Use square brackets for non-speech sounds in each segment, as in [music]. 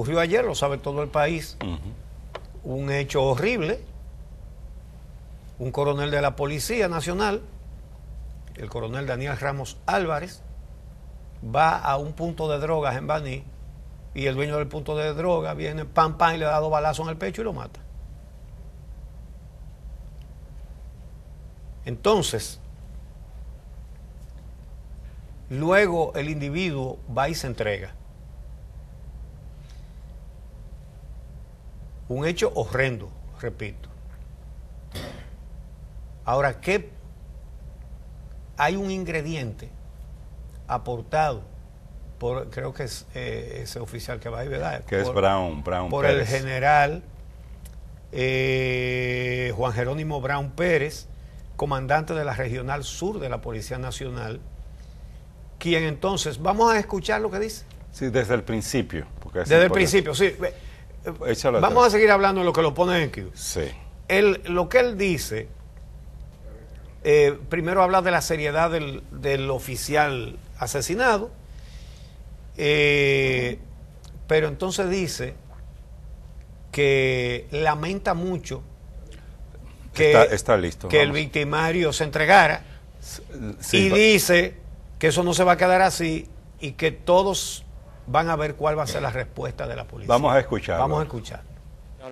ocurrió ayer, lo sabe todo el país, un hecho horrible. Un coronel de la Policía Nacional, el coronel Daniel Ramos Álvarez, va a un punto de drogas en Baní y el dueño del punto de drogas viene, pam, pam, y le da dado balazo en el pecho y lo mata. Entonces, luego el individuo va y se entrega. Un hecho horrendo, repito. Ahora, ¿qué? Hay un ingrediente aportado por, creo que es eh, ese oficial que va ahí, ¿verdad? Que es Brown, Brown Por el general eh, Juan Jerónimo Brown Pérez, comandante de la Regional Sur de la Policía Nacional, quien entonces, vamos a escuchar lo que dice. Sí, desde el principio. desde el principio, sí. Eh, vamos a seguir hablando de lo que lo pone en Q. lo que él dice, eh, primero habla de la seriedad del, oficial asesinado, eh, pero entonces dice que lamenta mucho que, está, listo, que el victimario se entregara y dice que eso no se va a quedar así y que todos van a ver cuál va a ser la respuesta de la policía. Vamos a escuchar. Vamos a escuchar.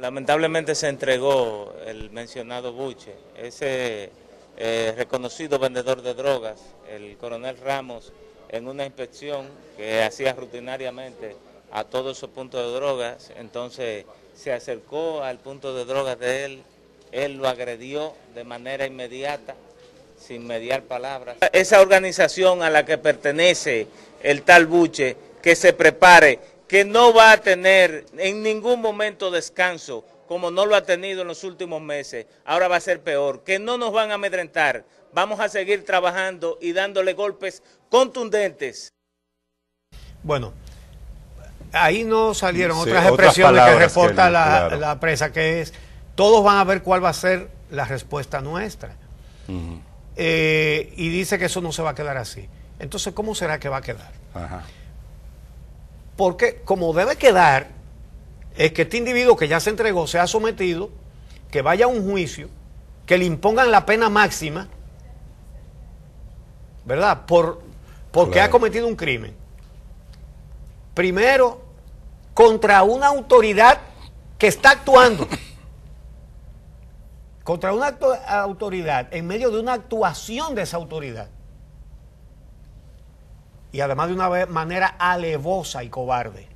lamentablemente se entregó el mencionado Buche, ese eh, reconocido vendedor de drogas, el coronel Ramos, en una inspección que hacía rutinariamente a todos esos puntos de drogas, entonces se acercó al punto de drogas de él, él lo agredió de manera inmediata, sin mediar palabras. Esa organización a la que pertenece el tal Buche, que se prepare, que no va a tener en ningún momento descanso, como no lo ha tenido en los últimos meses. Ahora va a ser peor, que no nos van a amedrentar. Vamos a seguir trabajando y dándole golpes contundentes. Bueno, ahí no salieron otras expresiones que reporta la, presa, que es, todos van a ver cuál va a ser la respuesta nuestra. Eh, y dice que eso no se va a quedar así. Entonces, ¿cómo será que va a quedar? Ajá porque como debe quedar, es que este individuo que ya se entregó se ha sometido, que vaya a un juicio, que le impongan la pena máxima, ¿verdad? Por, porque ha cometido un crimen. Primero, contra una autoridad que está actuando. contra una autoridad en medio de una actuación de esa autoridad y además de una manera alevosa y cobarde.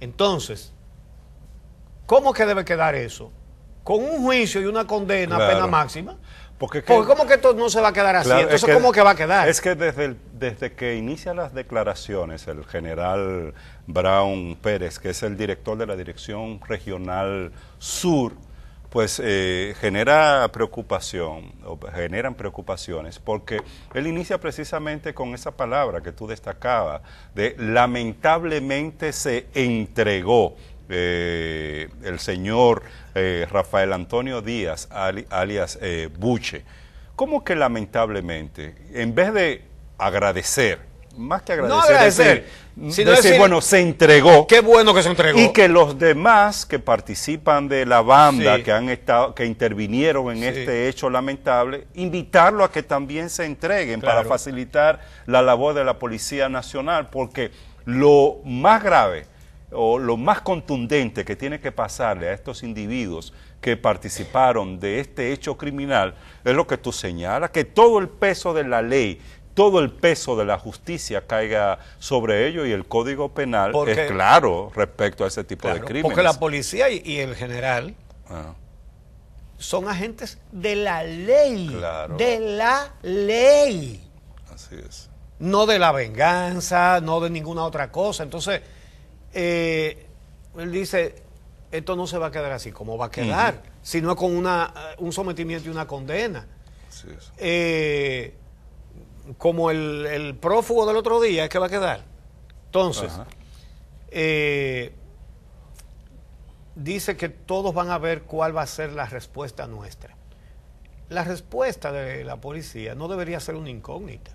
Entonces, ¿cómo que debe quedar eso? Con un juicio y una condena a pena máxima. Porque, ¿cómo que esto no se va a quedar así? Entonces, ¿cómo que va a quedar? Es que desde, desde que inicia las declaraciones el general Brown Pérez, que es el director de la Dirección Regional Sur, pues eh, genera preocupación, generan preocupaciones, porque él inicia precisamente con esa palabra que tú destacabas, de lamentablemente se entregó eh, el señor eh, Rafael Antonio Díaz, alias Buche. ¿Cómo que lamentablemente? En vez de agradecer, más que agradecer, decir, bueno, se entregó. Qué bueno que se entregó. Y que los demás que participan de la banda, que han estado, que intervinieron en este hecho lamentable, invitarlo a que también se entreguen para facilitar la labor de la Policía Nacional, porque lo más grave o lo más contundente que tiene que pasarle a estos individuos que participaron de este hecho criminal es lo que tú señalas, que todo el peso de la ley todo el peso de la justicia caiga sobre ello y el Código Penal es claro respecto a ese tipo de crímenes. Porque la policía y, el general ah. son agentes de la ley, de la ley. Así es. No de la venganza, no de ninguna otra cosa. Entonces, eh, él dice, esto no se va a quedar así, como va a quedar, sino con eh, un sometimiento y una condena. Así es. Eh, como el, prófugo del otro día es que va a quedar. Entonces, eh, dice que todos van a ver cuál va a ser la respuesta nuestra. La respuesta de la policía no debería ser una incógnita.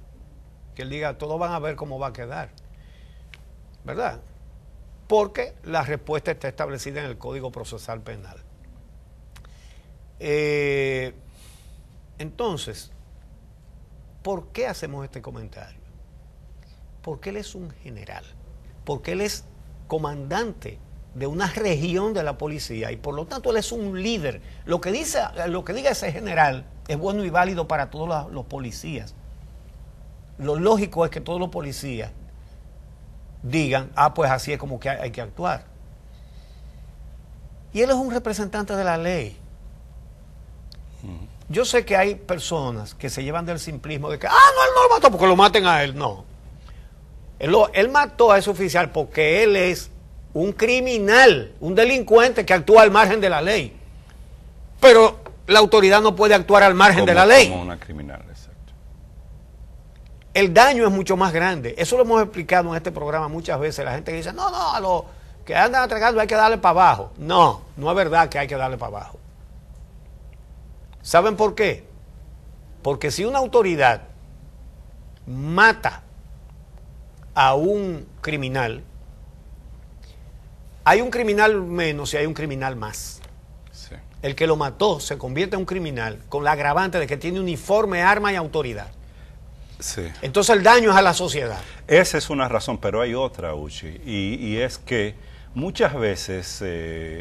Que él diga, todos van a ver cómo va a quedar. ¿Verdad? Porque la respuesta está establecida en el Código Procesal Penal. Eh, entonces, ¿Por qué hacemos este comentario? Porque él es un general, porque él es comandante de una región de la policía y por lo tanto él es un líder. Lo que, dice, lo que diga ese general es bueno y válido para todos los, policías. Lo lógico es que todos los policías digan, ah, pues así es como que hay que actuar. Y él es un representante de la ley. Yo sé que hay personas que se llevan del simplismo de que, ah, no, él no lo mató porque lo maten a él. No. Él, él mató a ese oficial porque él es un criminal, un delincuente que actúa al margen de la ley. Pero la autoridad no puede actuar al margen de la ley. Como una criminal, exacto. El daño es mucho más grande. Eso lo hemos explicado en este programa muchas veces. La gente que dice, no, no, a los que andan atragando, hay que darle para abajo. No, no es verdad que hay que darle para abajo. ¿Saben por qué? Porque si una autoridad mata a un criminal, hay un criminal menos y hay un criminal más. El que lo mató se convierte en un criminal con la agravante de que tiene uniforme, arma y autoridad. Entonces el daño es a la sociedad. Esa es una razón, pero hay otra, Uchi, y, es que muchas veces se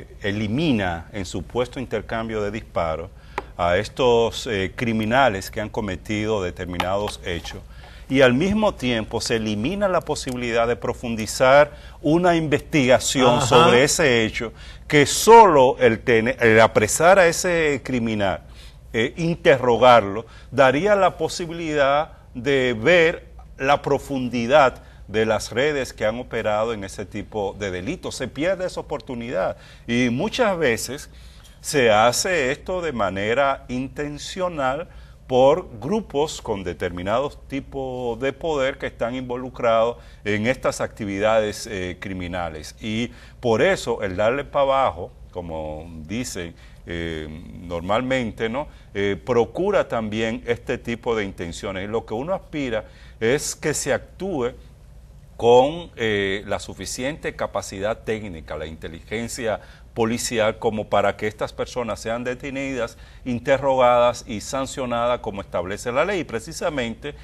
eh, elimina en supuesto intercambio de disparos a estos eh, criminales que han cometido determinados hechos y al mismo tiempo se elimina la posibilidad de profundizar una investigación sobre ese hecho que solo el, apresar a ese criminal, eh, interrogarlo, daría la posibilidad de ver la profundidad de las redes que han operado en ese tipo de delitos. Se pierde esa oportunidad y muchas veces se hace esto de manera intencional por grupos con determinados tipos de poder que están involucrados en estas actividades eh, criminales. Y por eso el darle para abajo, como dicen eh, normalmente, ¿no? Eh, procura también este tipo de intenciones. Y lo que uno aspira es que se actúe con la suficiente capacidad técnica, la inteligencia como para que estas personas sean detenidas, interrogadas y sancionadas como establece la ley. precisamente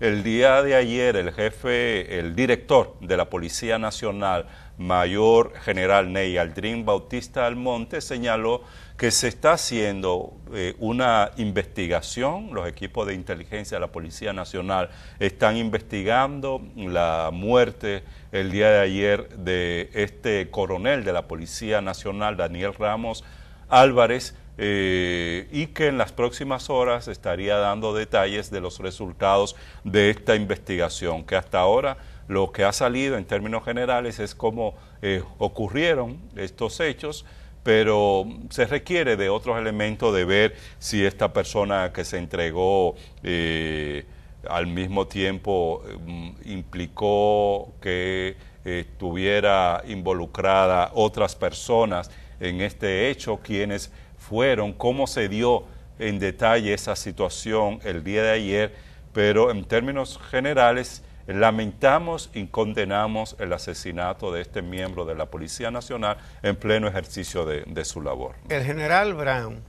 el día de ayer el jefe, el director de la Policía Nacional, mayor general Ney Aldrin Bautista Almonte señaló que se está haciendo eh, una investigación, los equipos de inteligencia de la Policía Nacional están investigando la muerte el día de ayer de este coronel de la Policía Nacional, Daniel Ramos Álvarez, eh, y que en las próximas horas estaría dando detalles de los resultados de esta investigación, que hasta ahora lo que ha salido en términos generales es cómo eh, ocurrieron estos hechos, pero se requiere de otros elementos de ver si esta persona que se entregó eh, al mismo tiempo mm, implicó que eh, estuviera involucrada otras personas en este hecho, quienes fueron, cómo se dio en detalle esa situación el día de ayer, pero en términos generales Lamentamos y condenamos el asesinato de este miembro de la Policía Nacional en pleno ejercicio de, su labor. El general Brown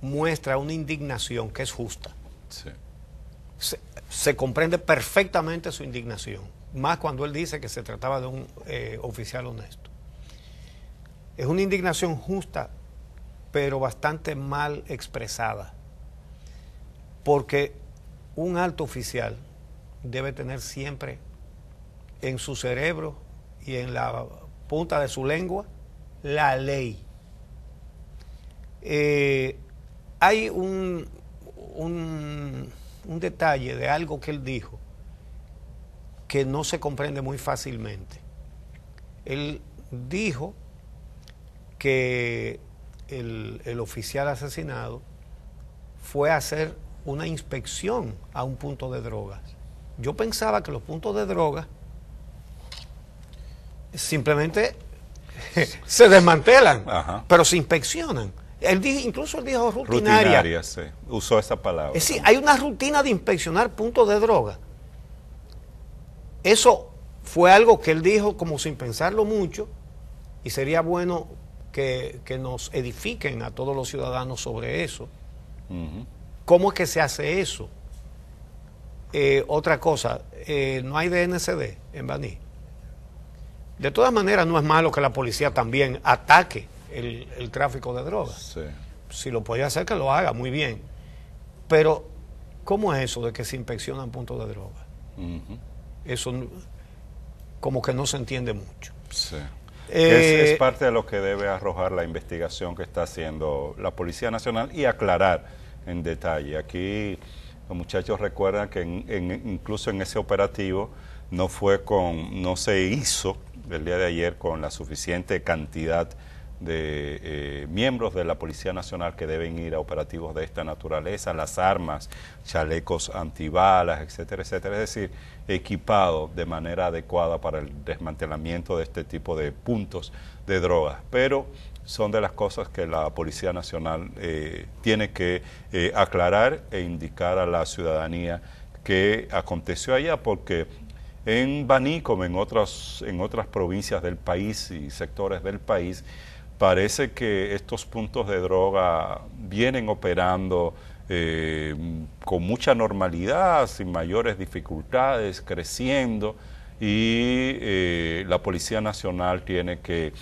muestra una indignación que es justa. Se, comprende perfectamente su indignación, más cuando él dice que se trataba de un eh, oficial honesto. Es una indignación justa, pero bastante mal expresada, porque un alto oficial debe tener siempre en su cerebro y en la punta de su lengua la ley. Eh, hay un, un, detalle de algo que él dijo que no se comprende muy fácilmente. Él dijo que el, el, oficial asesinado fue a hacer una inspección a un punto de drogas. Yo pensaba que los puntos de droga simplemente [laughs] se desmantelan, pero se inspeccionan. Él dijo, incluso él dijo rutinaria. Rutinaria, sí. Usó esa palabra. Es decir, hay una rutina de inspeccionar puntos de droga. Eso fue algo que él dijo como sin pensarlo mucho y sería bueno que, nos edifiquen a todos los ciudadanos sobre eso. ¿Cómo es que se hace eso? Eh, otra cosa, eh, no hay DNCD en Baní. De todas maneras, no es malo que la policía también ataque el, tráfico de drogas. Si lo puede hacer, que lo haga, muy bien. Pero, ¿cómo es eso de que se inspeccionan puntos de droga? Eso como que no se entiende mucho. Sí. Eh, es, parte de lo que debe arrojar la investigación que está haciendo la Policía Nacional y aclarar en detalle. Aquí los muchachos recuerdan que incluso en ese operativo no fue con, no se hizo el día de ayer con la suficiente cantidad de eh, miembros de la Policía Nacional que deben ir a operativos de esta naturaleza, las armas, chalecos antibalas, etcétera, etcétera, es decir, equipado de manera adecuada para el desmantelamiento de este tipo de puntos de drogas. Pero son de las cosas que la Policía Nacional eh, tiene que eh, aclarar e indicar a la ciudadanía que aconteció allá, porque en Baní, como en, otras, en otras provincias del país y sectores del país, parece que estos puntos de droga vienen operando eh, con mucha normalidad, sin mayores dificultades, creciendo, y la Policía Nacional tiene que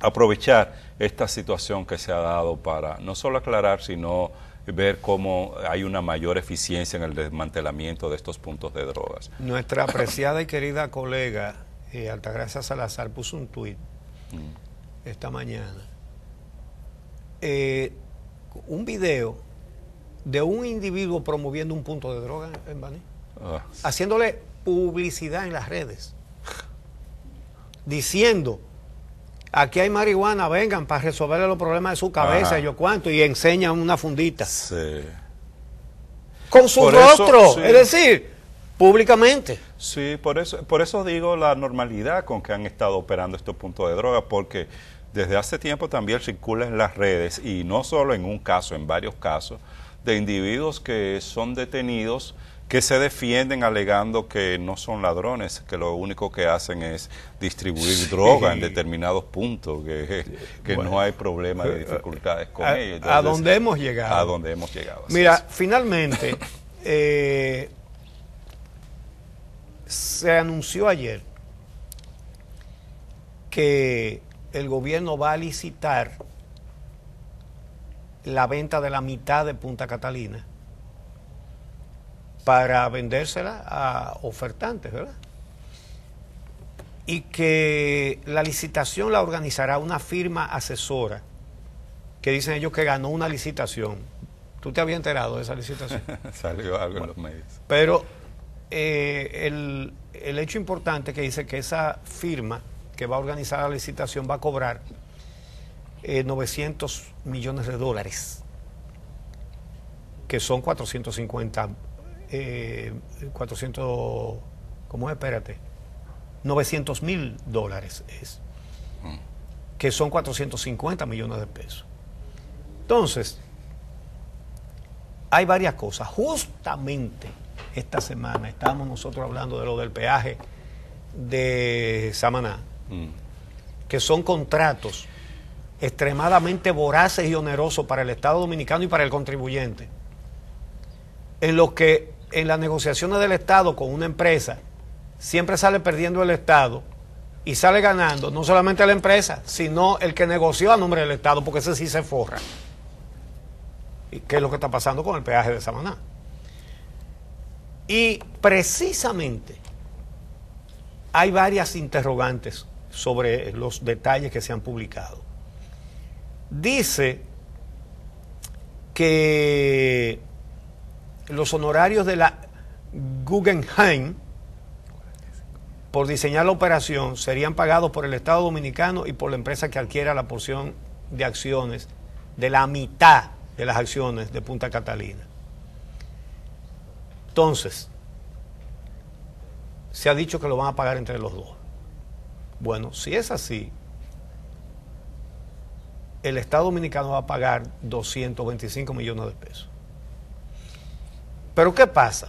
aprovechar esta situación que se ha dado para no solo aclarar, sino ver cómo hay una mayor eficiencia en el desmantelamiento de estos puntos de drogas. Nuestra apreciada y querida colega eh, Altagracia Salazar puso un tuit mm. esta mañana. Eh, un video de un individuo promoviendo un punto de droga en Baní, ah. haciéndole publicidad en las redes, diciendo aquí hay marihuana, vengan para resolverle los problemas de su cabeza, yo cuánto, y enseñan una fundita. Sí. Con su rostro, es decir, públicamente. Sí, por eso, por eso digo la normalidad con que han estado operando estos puntos de droga, porque desde hace tiempo también circulan las redes, y no solo en un caso, en varios casos, de individuos que son detenidos que se defienden alegando que no son ladrones, que lo único que hacen es distribuir droga en determinados puntos, que, no hay problema de dificultades con ellos. a dónde hemos llegado. A dónde hemos llegado. Mira, finalmente, [laughs] eh, se anunció ayer que el gobierno va a licitar la venta de la mitad de Punta Catalina para vendérsela a ofertantes, ¿verdad? Y que la licitación la organizará una firma asesora, que dicen ellos que ganó una licitación. ¿Tú te habías enterado de esa licitación? [laughs] Salió algo en los medios. Pero eh, el, hecho importante que dice que esa firma que va a organizar la licitación va a cobrar 900 eh, millones de dólares, que son 450 400, eh, ¿cómo es? Espérate, 900 mil dólares es, mm. que son 450 millones de pesos. Entonces, hay varias cosas. Justamente esta semana estábamos nosotros hablando de lo del peaje de Samaná, mm. que son contratos extremadamente voraces y onerosos para el Estado dominicano y para el contribuyente, en los que en las negociaciones del Estado con una empresa, siempre sale perdiendo el Estado y sale ganando no solamente la empresa, sino el que negoció a nombre del Estado, porque ese sí se forra. ¿Y qué es lo que está pasando con el peaje de Samaná? Y precisamente hay varias interrogantes sobre los detalles que se han publicado. Dice que los honorarios de la Guggenheim por diseñar la operación serían pagados por el Estado Dominicano y por la empresa que adquiera la porción de acciones de la mitad de las acciones de Punta Catalina. Entonces, se ha dicho que lo van a pagar entre los dos. Bueno, si es así, el Estado Dominicano va a pagar 225 millones de pesos. Pero ¿qué pasa?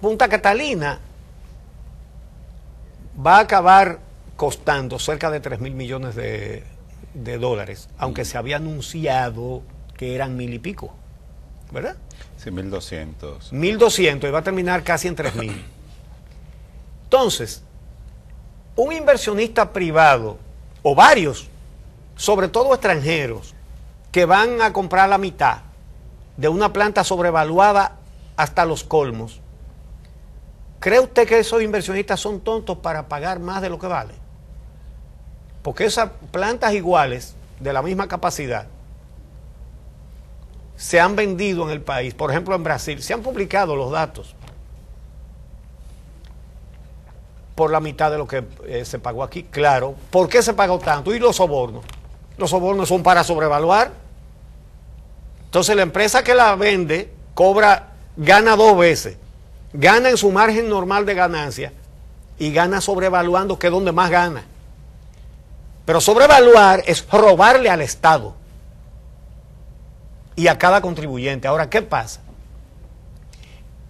Punta Catalina va a acabar costando cerca de 3 mil millones de, dólares, aunque se había anunciado que eran mil y pico, ¿verdad? Sí, 1.200. 1.200 y va a terminar casi en mil. Entonces, un inversionista privado, o varios, sobre todo extranjeros, que van a comprar la mitad, de una planta sobrevaluada hasta los colmos, ¿cree usted que esos inversionistas son tontos para pagar más de lo que vale? Porque esas plantas iguales, de la misma capacidad, se han vendido en el país, por ejemplo en Brasil, se han publicado los datos por la mitad de lo que eh, se pagó aquí, claro. ¿Por qué se pagó tanto? Y los sobornos. Los sobornos son para sobrevaluar entonces la empresa que la vende cobra, gana dos veces. Gana en su margen normal de ganancia y gana sobrevaluando, que es donde más gana. Pero sobrevaluar es robarle al Estado y a cada contribuyente. Ahora, ¿qué pasa?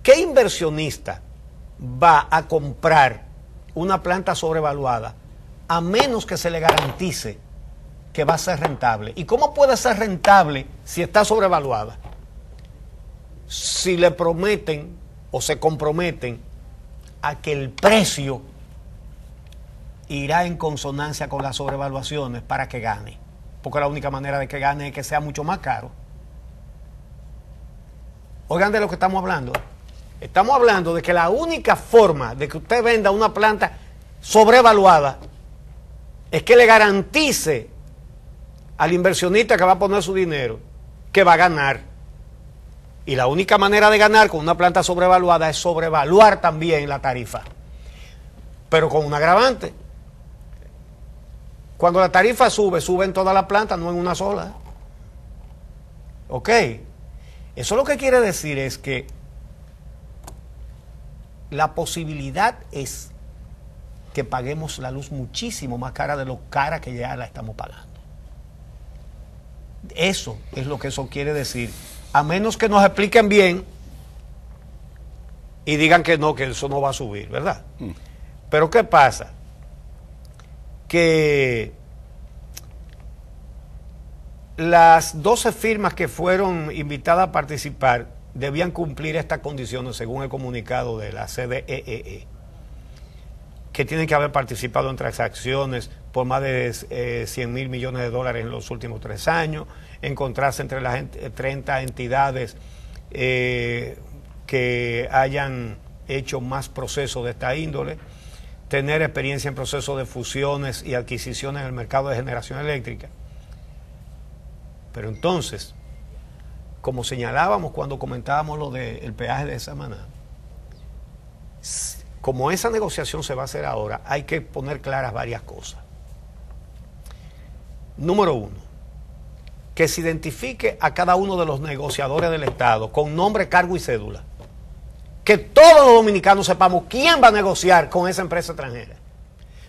¿Qué inversionista va a comprar una planta sobrevaluada a menos que se le garantice que va a ser rentable. ¿Y cómo puede ser rentable si está sobrevaluada? Si le prometen o se comprometen a que el precio irá en consonancia con las sobrevaluaciones para que gane. Porque la única manera de que gane es que sea mucho más caro. Oigan de lo que estamos hablando. Estamos hablando de que la única forma de que usted venda una planta sobrevaluada es que le garantice al inversionista que va a poner su dinero que va a ganar. Y la única manera de ganar con una planta sobrevaluada es sobrevaluar también la tarifa, pero con un agravante. Cuando la tarifa sube, sube en toda la planta, no en una sola. ¿Ok? Eso lo que quiere decir es que la posibilidad es que paguemos la luz muchísimo más cara de lo cara que ya la estamos pagando. Eso es lo que eso quiere decir. A menos que nos expliquen bien y digan que no, que eso no va a subir, ¿verdad? Mm. Pero ¿qué pasa? Que las 12 firmas que fueron invitadas a participar debían cumplir estas condiciones según el comunicado de la CDEE. E e que tienen que haber participado en transacciones por más de 100 eh, mil millones de dólares en los últimos tres años, encontrarse entre las 30 eh, entidades eh, que hayan hecho más procesos de esta índole, tener experiencia en procesos de fusiones y adquisiciones en el mercado de generación eléctrica. Pero entonces, como señalábamos cuando comentábamos lo del de peaje de Samaná, como esa negociación se va a hacer ahora, hay que poner claras varias cosas. Número uno, que se identifique a cada uno de los negociadores del Estado con nombre, cargo y cédula. Que todos los dominicanos sepamos quién va a negociar con esa empresa extranjera.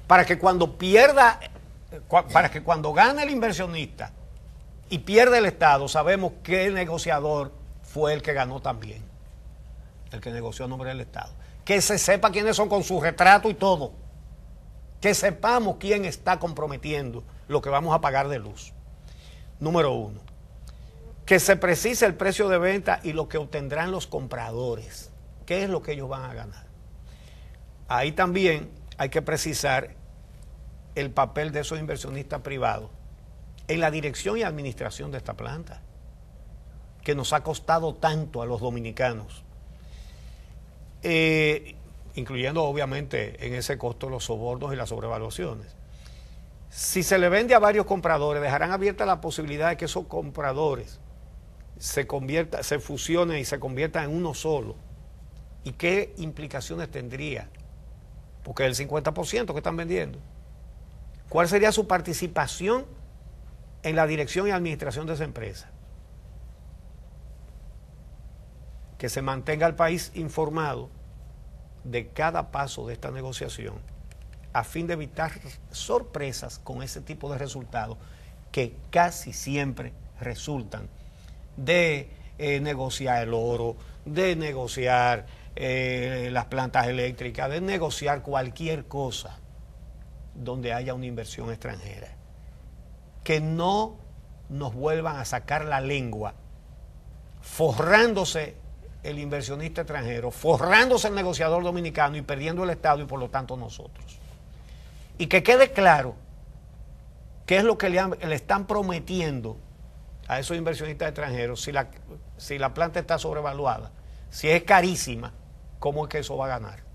Para que cuando pierda, para que cuando gane el inversionista y pierda el Estado, sabemos qué negociador fue el que ganó también. El que negoció a nombre del Estado que se sepa quiénes son con su retrato y todo. Que sepamos quién está comprometiendo lo que vamos a pagar de luz. Número uno, que se precise el precio de venta y lo que obtendrán los compradores. ¿Qué es lo que ellos van a ganar? Ahí también hay que precisar el papel de esos inversionistas privados en la dirección y administración de esta planta, que nos ha costado tanto a los dominicanos eh, incluyendo obviamente en ese costo los sobornos y las sobrevaluaciones. Si se le vende a varios compradores, dejarán abierta la posibilidad de que esos compradores se, convierta, se fusionen y se conviertan en uno solo. ¿Y qué implicaciones tendría? Porque es el 50% que están vendiendo. ¿Cuál sería su participación en la dirección y administración de esa empresa? que se mantenga el país informado de cada paso de esta negociación a fin de evitar sorpresas con ese tipo de resultados que casi siempre resultan de eh, negociar el oro, de negociar eh, las plantas eléctricas, de negociar cualquier cosa donde haya una inversión extranjera. Que no nos vuelvan a sacar la lengua forrándose el inversionista extranjero, forrándose el negociador dominicano y perdiendo el Estado y por lo tanto nosotros. Y que quede claro qué es lo que le, están prometiendo a esos inversionistas extranjeros si la, si la planta está sobrevaluada, si es carísima, cómo es que eso va a ganar.